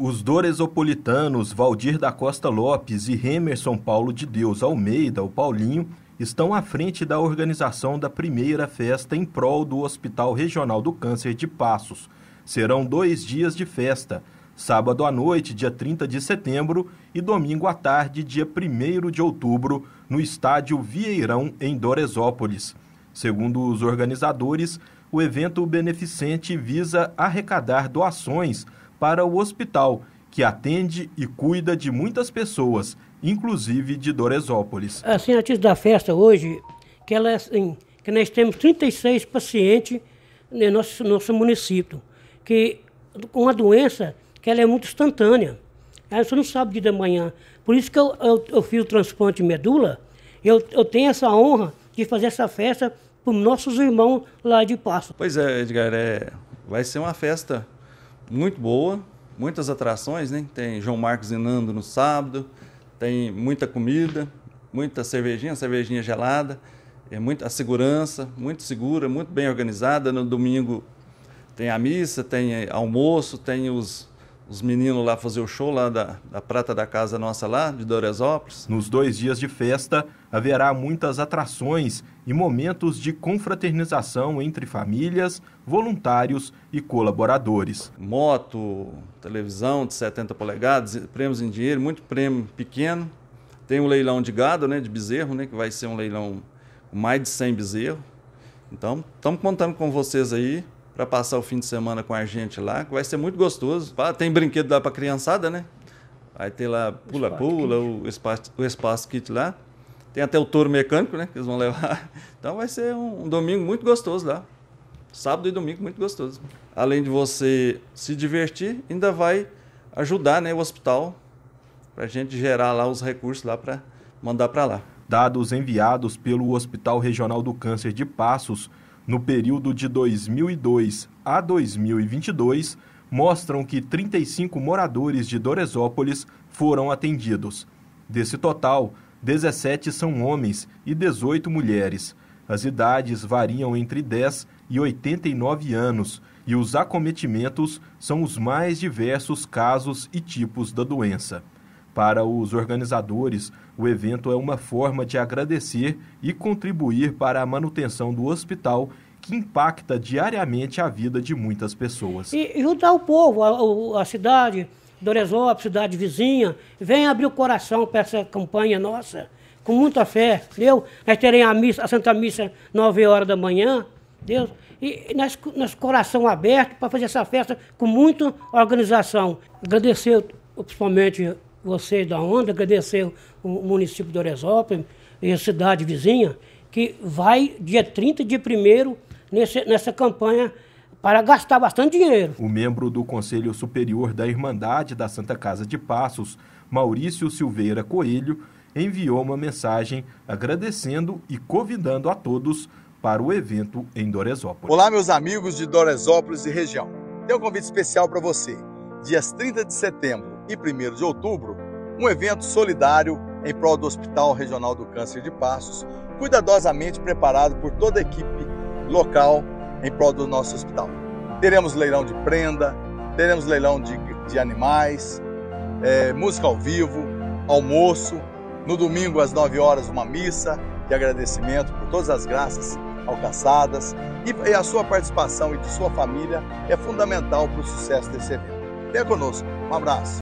Os doresopolitanos Valdir da Costa Lopes e Hemerson Paulo de Deus Almeida, o Paulinho, estão à frente da organização da primeira festa em prol do Hospital Regional do Câncer de Passos. Serão dois dias de festa, sábado à noite, dia 30 de setembro, e domingo à tarde, dia 1 de outubro, no estádio Vieirão, em Doresópolis. Segundo os organizadores, o evento beneficente visa arrecadar doações para o hospital, que atende e cuida de muitas pessoas, inclusive de Doresópolis. Assim, a notícia da festa hoje, que, ela, é assim, que nós temos 36 pacientes no nosso, nosso município, que com uma doença que ela é muito instantânea. Aí você não sabe de da manhã. Por isso que eu, eu, eu fiz o transplante de medula, eu, eu tenho essa honra de fazer essa festa para os nossos irmãos lá de Passo. Pois é, Edgar, é, vai ser uma festa muito boa, muitas atrações, né? Tem João Marcos e Nando no sábado, tem muita comida, muita cervejinha, cervejinha gelada, é muito, a segurança, muito segura, muito bem organizada. No domingo tem a missa, tem eh, almoço, tem os os meninos lá fazer o show lá da, da Prata da Casa Nossa lá, de Doresópolis. Nos dois dias de festa, haverá muitas atrações e momentos de confraternização entre famílias, voluntários e colaboradores. Moto, televisão de 70 polegadas, prêmios em dinheiro, muito prêmio pequeno. Tem um leilão de gado, né, de bezerro, né, que vai ser um leilão com mais de 100 bezerros. Então, estamos contando com vocês aí para passar o fim de semana com a gente lá, que vai ser muito gostoso. Tem brinquedo lá para criançada, né? Vai ter lá pula-pula, o, o, espaço, o espaço kit lá. Tem até o touro mecânico, né? Que eles vão levar. Então vai ser um, um domingo muito gostoso lá. Sábado e domingo muito gostoso. Além de você se divertir, ainda vai ajudar né, o hospital para a gente gerar lá os recursos lá para mandar para lá. Dados enviados pelo Hospital Regional do Câncer de Passos no período de 2002 a 2022 mostram que 35 moradores de Doresópolis foram atendidos. Desse total, 17 são homens e 18 mulheres. As idades variam entre 10 e 89 anos e os acometimentos são os mais diversos casos e tipos da doença. Para os organizadores, o evento é uma forma de agradecer e contribuir para a manutenção do hospital que impacta diariamente a vida de muitas pessoas. E juntar o povo, a, a cidade, Doresópolis, cidade vizinha, vem abrir o coração para essa campanha nossa, com muita fé, entendeu? Nós teremos a, missa, a Santa Missa 9 horas da manhã, Deus, e nós, nós coração aberto para fazer essa festa com muita organização. Agradecer principalmente vocês da ONDA, agradecer o município de Oresópolis e a cidade vizinha, que vai dia 30 de primeiro nesse, nessa campanha para gastar bastante dinheiro. O membro do Conselho Superior da Irmandade da Santa Casa de Passos, Maurício Silveira Coelho, enviou uma mensagem agradecendo e convidando a todos para o evento em Doresópolis. Olá, meus amigos de Doresópolis e região. tenho um convite especial para você dias 30 de setembro e 1 de outubro, um evento solidário em prol do Hospital Regional do Câncer de Passos, cuidadosamente preparado por toda a equipe local em prol do nosso hospital. Teremos leilão de prenda, teremos leilão de, de animais, é, música ao vivo, almoço, no domingo às 9 horas uma missa de agradecimento por todas as graças alcançadas e, e a sua participação e de sua família é fundamental para o sucesso desse evento. Tenha conosco. Um abraço.